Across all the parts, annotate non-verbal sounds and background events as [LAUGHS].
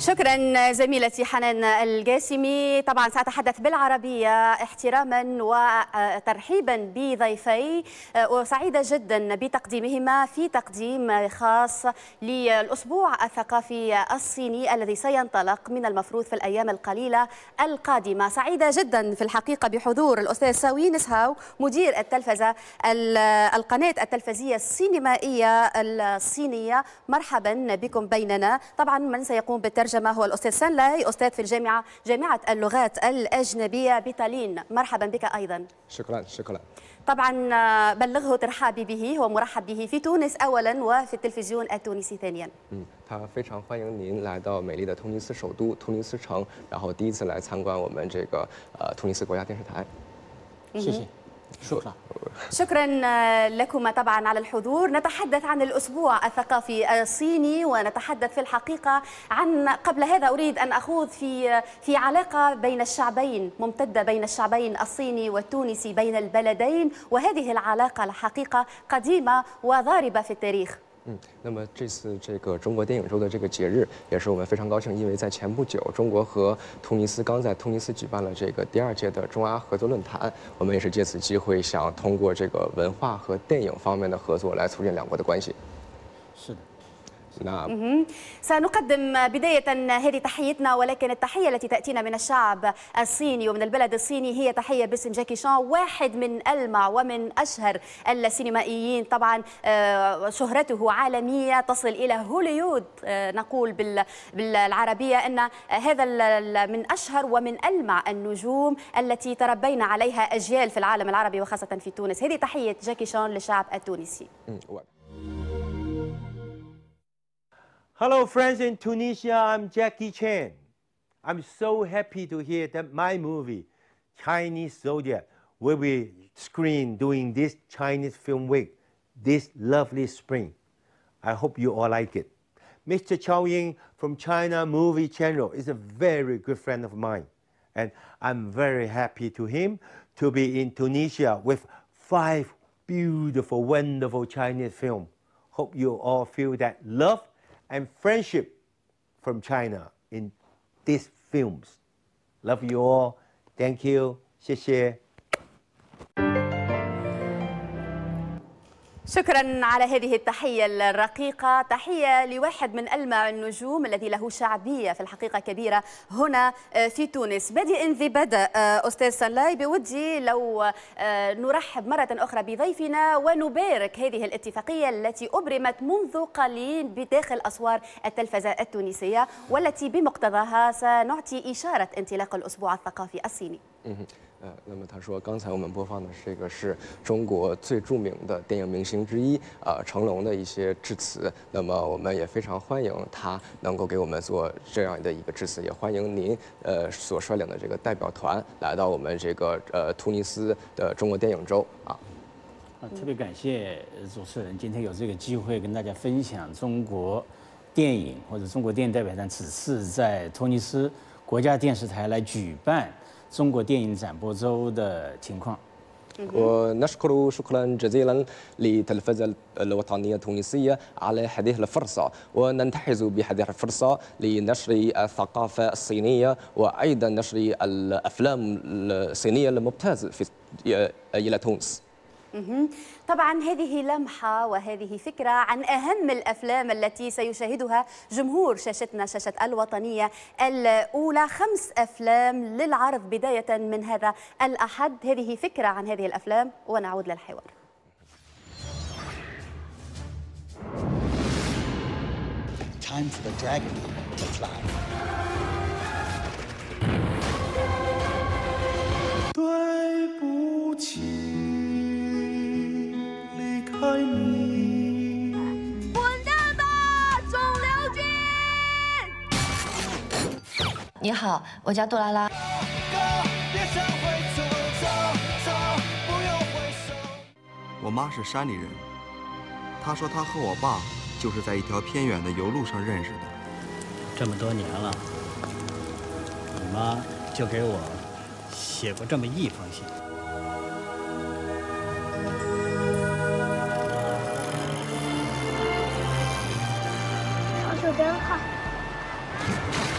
شكرا زميلتي حنان القاسمي طبعا سأتحدث بالعربية احتراما وترحيبا بضيفي آه، وسعيدة جدا بتقديمهما في تقديم خاص للأسبوع الثقافي الصيني الذي سينطلق من المفروض في الأيام القليلة القادمة سعيدة جدا في الحقيقة بحضور الأستاذ ساوي نسهاو مدير التلفزة القناة التلفزية السينمائية الصينية مرحبا بكم بيننا طبعا من سيقوم بالترجمة الترجمة هو الأستاذ سانلاي أستاذ في الجامعة جامعة اللغات الأجنبية بتالين مرحبا بك أيضا شكرا شكرا طبعا بلغه ترحابي به ومرحب به في تونس أولا وفي التلفزيون التونسي ثانيا 他非常欢迎您来到美丽的突尼斯首都突尼斯城，然后第一次来参观我们这个呃突尼斯国家电视台，谢谢。شكرا شكرا آه، لكما طبعا على الحضور نتحدث عن الأسبوع الثقافي الصيني ونتحدث في الحقيقة عن قبل هذا أريد أن أخوض في آه، في علاقة بين الشعبين ممتدة بين الشعبين الصيني والتونسي بين البلدين وهذه العلاقة الحقيقة قديمة وضاربة في التاريخ 嗯，那么这次这个中国电影周的这个节日，也是我们非常高兴，因为在前不久，中国和突尼斯刚在突尼斯举办了这个第二届的中阿合作论坛，我们也是借此机会，想通过这个文化和电影方面的合作来促进两国的关系。是的。نعم سنقدم بداية هذه تحيتنا ولكن التحية التي تأتينا من الشعب الصيني ومن البلد الصيني هي تحية باسم جاكي شان واحد من ألمع ومن أشهر السينمائيين طبعا آه، شهرته عالمية تصل إلى هوليود آه، نقول بالعربية أن هذا من أشهر ومن ألمع النجوم التي تربينا عليها أجيال في العالم العربي وخاصة في تونس هذه تحية جاكي شان للشعب التونسي Hello, friends in Tunisia. I'm Jackie Chan. I'm so happy to hear that my movie, Chinese Zodiac, will be screened during this Chinese Film Week this lovely spring. I hope you all like it. Mr. Chow Ying from China Movie Channel is a very good friend of mine, and I'm very happy to him to be in Tunisia with five beautiful, wonderful Chinese films. Hope you all feel that love and friendship from China in these films. Love you all. Thank you. 谢谢。شكرا على هذه التحية الرقيقة تحية لواحد من ألمع النجوم الذي له شعبية في الحقيقة كبيرة هنا آه، في تونس بادئ ذي بدأ آه، أستاذ سلاي بودي لو آه، نرحب مرة أخرى بضيفنا ونبارك هذه الاتفاقية التي أبرمت منذ قليل بداخل أسوار التلفزة التونسية والتي بمقتضاها سنعطي إشارة انطلاق الأسبوع الثقافي الصيني 呃，那么他说，刚才我们播放的这个是中国最著名的电影明星之一呃，成龙的一些致辞。那么我们也非常欢迎他能够给我们做这样的一个致辞，也欢迎您呃所率领的这个代表团来到我们这个呃突尼斯的中国电影周啊。啊，特别感谢主持人，今天有这个机会跟大家分享中国电影或者中国电影代表团此次在突尼斯国家电视台来举办。中国电影展播周的情况。ونشكر شكرا جزيلا للتلفزة الوطنية التونسية على هذه الفرصة وننتحز بهذه الفرصة لنشر الثقافة الصينية وأيضا نشر الأفلام الصينية الممتازة إلى تونس طبعا هذه لمحة وهذه فكرة عن أهم الأفلام التي سيشاهدها جمهور شاشتنا شاشة الوطنية الأولى خمس أفلام للعرض بداية من هذا الأحد هذه فكرة عن هذه الأفلام ونعود للحوار Time for the dragon to fly. Bye. 你好，我叫杜拉拉。我妈是山里人，她说她和我爸就是在一条偏远的油路上认识的。这么多年了，你妈就给我写过这么一封信。双手真好。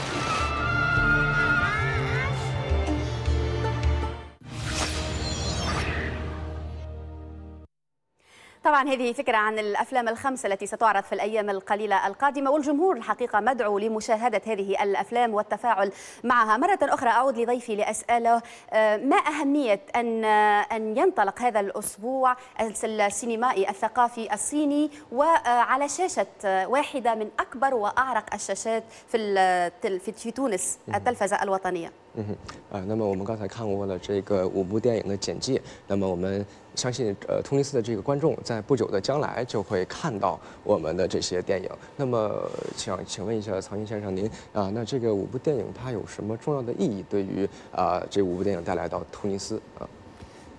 طبعا هذه فكرة عن الأفلام الخمسة التي ستعرض في الأيام القليلة القادمة والجمهور الحقيقة مدعو لمشاهدة هذه الأفلام والتفاعل معها مرة أخرى أعود لضيفي لأسأله آه، ما أهمية أن آه، أن ينطلق هذا الأسبوع السينمائي الثقافي الصيني وعلى آه، شاشة واحدة من أكبر وأعرق الشاشات في في تونس التلفزة الوطنية 嗯，啊，那么我们刚才看过了这个五部电影的简介，那么我们相信，呃，突尼斯的这个观众在不久的将来就会看到我们的这些电影。那么，请请问一下曹云先生，您啊，那这个五部电影它有什么重要的意义？对于啊，这五部电影带来到突尼斯啊？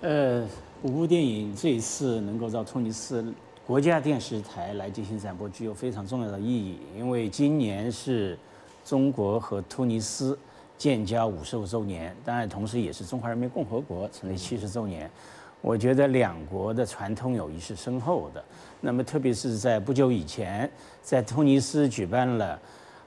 呃，五部电影这一次能够到突尼斯国家电视台来进行展播，具有非常重要的意义。因为今年是中国和突尼斯。建交五十五周年，当然同时也是中华人民共和国成立七十周年。我觉得两国的传统友谊是深厚的。那么，特别是在不久以前，在突尼斯举办了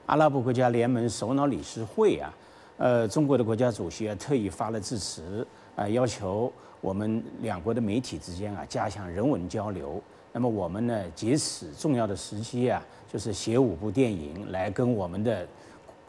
阿拉伯国家联盟首脑理事会啊，呃，中国的国家主席啊特意发了致辞啊，要求我们两国的媒体之间啊加强人文交流。那么，我们呢，借此重要的时机啊，就是写五部电影来跟我们的。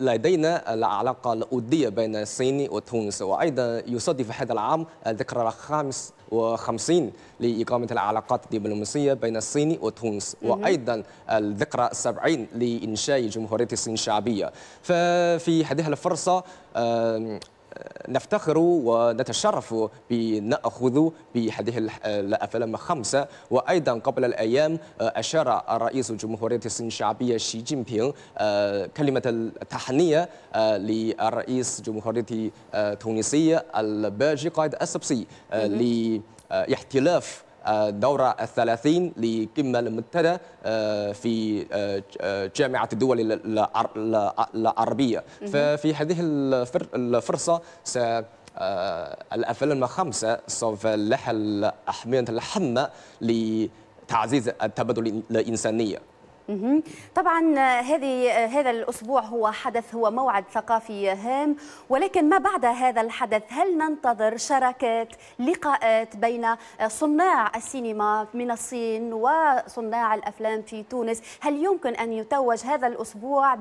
لدينا العلاقة الأودية بين الصين وتونس وأيضا يصادف هذا العام الذكرى الخامس وخمسين لإقامة العلاقات الدبلوماسية بين الصين وتونس وأيضا الذكرى السبعين لإنشاء جمهورية الصين الشعبية ففي هذه الفرصة نفتخر ونتشرف بنأخذ بهذه الأفلام الخمسة وأيضا قبل الأيام آه، أشار الرئيس الجمهورية الصين الشعبية شي جين بينغ آه، كلمة التحنية آه، للرئيس الجمهورية التونسية الباجي قائد السبسي لاحتلاف الدورة الثلاثين لقمة المنتدى آه، في آه، آه، جامعة الدول العربية ففي هذه الفرصة س الأفلام الخمسة سوف لها الأهمية الحمة لتعزيز التبادل الإنسانية طبعا هذه هذا الاسبوع هو حدث هو موعد ثقافي هام ولكن ما بعد هذا الحدث هل ننتظر شراكات لقاءات بين صناع السينما من الصين وصناع الافلام في تونس هل يمكن ان يتوج هذا الاسبوع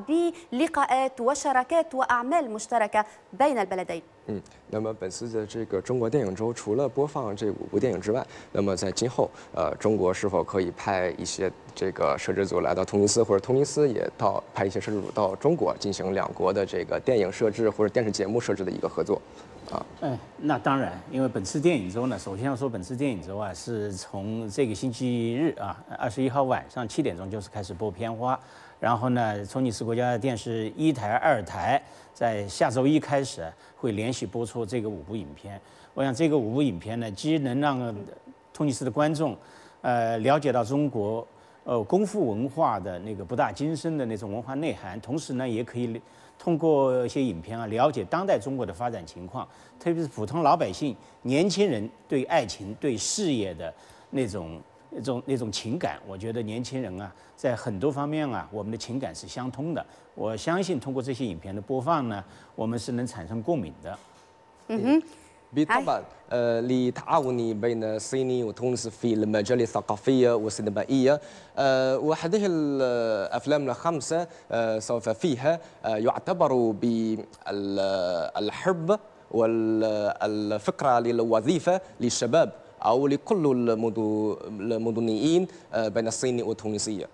بلقاءات وشراكات واعمال مشتركه بين البلدين 嗯，那么本次的这个中国电影周除了播放这五部电影之外，那么在今后，呃，中国是否可以派一些这个摄制组来到突尼斯，或者突尼斯也到派一些摄制组到中国进行两国的这个电影摄制或者电视节目设置的一个合作？啊，嗯，那当然，因为本次电影周呢，首先要说本次电影周啊，是从这个星期日啊，二十一号晚上七点钟就是开始播片花。然后呢，从尼斯国家电视一台、二台在下周一开始会连续播出这个五部影片。我想，这个五部影片呢，既能让突尼斯的观众，呃，了解到中国呃功夫文化的那个博大精深的那种文化内涵，同时呢，也可以通过一些影片啊，了解当代中国的发展情况，特别是普通老百姓、年轻人对爱情、对事业的那种。那种那种情感，我觉得年轻人啊，在很多方面啊，我们的情感是相通的。我相信通过这些影片的播放呢，我们是能产生共鸣的。嗯哼。أو لكل المدنيين آه، بين الصين والتونسية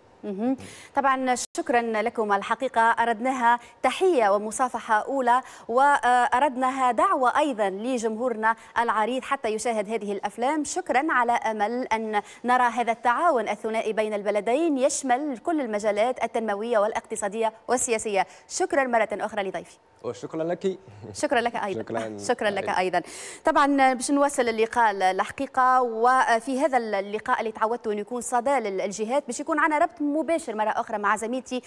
طبعا شكرا لكم الحقيقة أردناها تحية ومصافحة أولى وأردناها دعوة أيضا لجمهورنا العريض حتى يشاهد هذه الأفلام شكرا على أمل أن نرى هذا التعاون الثنائي بين البلدين يشمل كل المجالات التنموية والاقتصادية والسياسية شكرا مرة أخرى لضيفي وشكرا لك شكرا لك ايضا شكرا, [LAUGHS] شكرا لك ايضا طبعا باش نواصل اللقاء الحقيقه وفي هذا اللقاء اللي تعودتوا انه يكون صدى للجهات باش يكون عندنا ربط مباشر مرة أخرى مع زميلتي